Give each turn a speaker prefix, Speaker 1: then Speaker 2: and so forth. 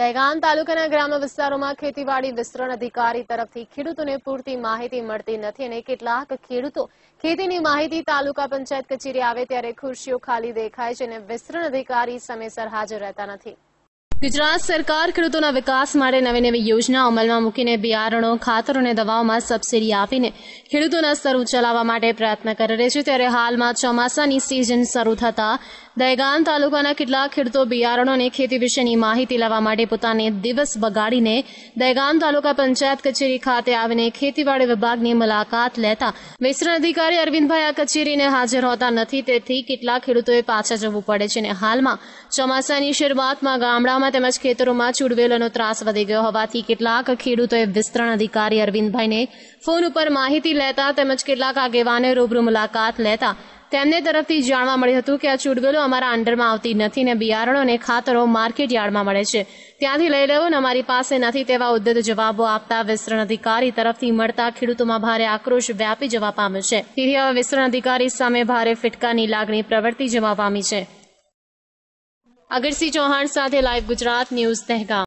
Speaker 1: દહેગામ તાલુકાના ગ્રામ્ય વિસ્તારોમાં ખેતીવાડી વિસ્તરણ અધિકારી તરફથી ખેડૂતોને પૂરતી માહિતી મળતી નથી અને કેટલાક ખેડૂતો ખેતીની માહિતી તાલુકા પંચાયત કચેરી આવે ત્યારે ખુરશીઓ ખાલી દેખાય છે અને વિસ્તરણ અધિકારી સમયસર હાજર રહેતા નથી ગુજરાત સરકાર ખેડૂતોના વિકાસ માટે નવી નવી યોજના અમલમાં મૂકીને બિયારણો ખાતર અને દવાઓમાં સબસીડી આપીને ખેડૂતોના સ્તર ઉચલાવવા માટે પ્રયત્ન કરી રહી છે ત્યારે હાલમાં ચોમાસાની સિઝન શરૂ થતાં દહેગામ તાલુકાના કેટલાક ખેડૂતો બિયારણોને ખેતી વિશેની માહિતી લેવા માટે પોતાને દિવસ બગાડીને દહેગામ તાલુકા પંચાયત કચેરી ખાતે આવીને ખેતીવાડી વિભાગની મુલાકાત લેતા વિસ્તરણ અધિકારી અરવિંદભાઈ આ કચેરીને હાજર હોતા નથી તેથી કેટલાક ખેડૂતોએ પાછા જવું પડે છે અને હાલમાં ચોમાસાની શરૂઆતમાં ગામડામાં તેમજ ખેતરોમાં ચૂડવેલોનો ત્રાસ વધી ગયો હોવાથી કેટલાક ખેડૂતોએ વિસ્તરણ અધિકારી અરવિંદભાઈને ફોન ઉપર માહિતી લેતા તેમજ કેટલાક આગેવાને રૂબરૂ મુલાકાત લેતા તેમને તરફથી જાણવા મળ્યું હતું કે આ ચૂડગલો અમારા અંડરમાં આવતી નથી ને બિયારણો અને ખાતરો માર્કેટ યાર્ડમાં મળે છે ત્યાંથી લઈ લેવો ને અમારી પાસે નથી તેવા ઉદ્ધત જવાબો આપતા વિસ્તરણ અધિકારી તરફથી મળતા ખેડૂતોમાં ભારે આક્રોશ વ્યાપી જવા પામ્યો છે તેથી હવે વિસ્તરણ અધિકારી સામે ભારે ફિટકાની લાગણી પ્રવર્તી જવા પામી છે અગરસિંહ ચૌહાણ સાથે લાઈવ ગુજરાત ન્યૂઝ દહેગામ